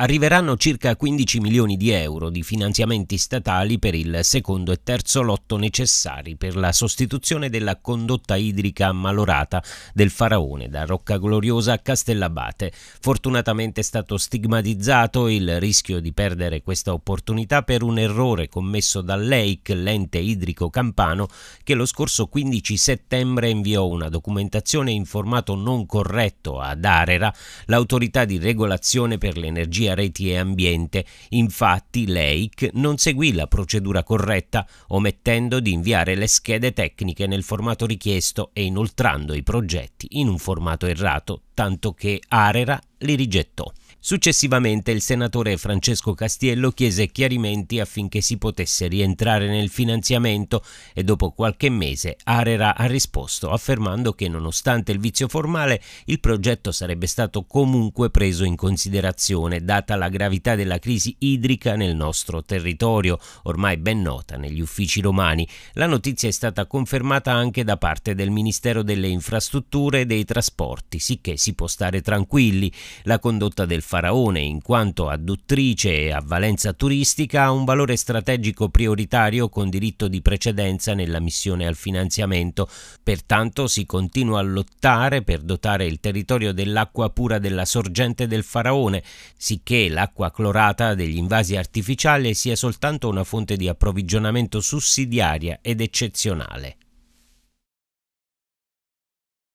arriveranno circa 15 milioni di euro di finanziamenti statali per il secondo e terzo lotto necessari per la sostituzione della condotta idrica ammalorata del Faraone da Rocca Gloriosa a Castellabate. Fortunatamente è stato stigmatizzato il rischio di perdere questa opportunità per un errore commesso dall'EIC, l'ente idrico campano, che lo scorso 15 settembre inviò una documentazione in formato non corretto ad Arera, l'autorità di regolazione per l'energia Economia, Reti e Ambiente. Infatti l'EIC non seguì la procedura corretta, omettendo di inviare le schede tecniche nel formato richiesto e inoltrando i progetti in un formato errato, tanto che Arera li rigettò. Successivamente il senatore Francesco Castiello chiese chiarimenti affinché si potesse rientrare nel finanziamento e dopo qualche mese Arera ha risposto affermando che nonostante il vizio formale il progetto sarebbe stato comunque preso in considerazione data la gravità della crisi idrica nel nostro territorio, ormai ben nota negli uffici romani. La notizia è stata confermata anche da parte del Ministero delle Infrastrutture e dei Trasporti, sicché si può stare tranquilli. La condotta del Faraone in quanto adduttrice e a valenza turistica ha un valore strategico prioritario con diritto di precedenza nella missione al finanziamento, pertanto si continua a lottare per dotare il territorio dell'acqua pura della sorgente del Faraone, sicché l'acqua clorata degli invasi artificiali sia soltanto una fonte di approvvigionamento sussidiaria ed eccezionale.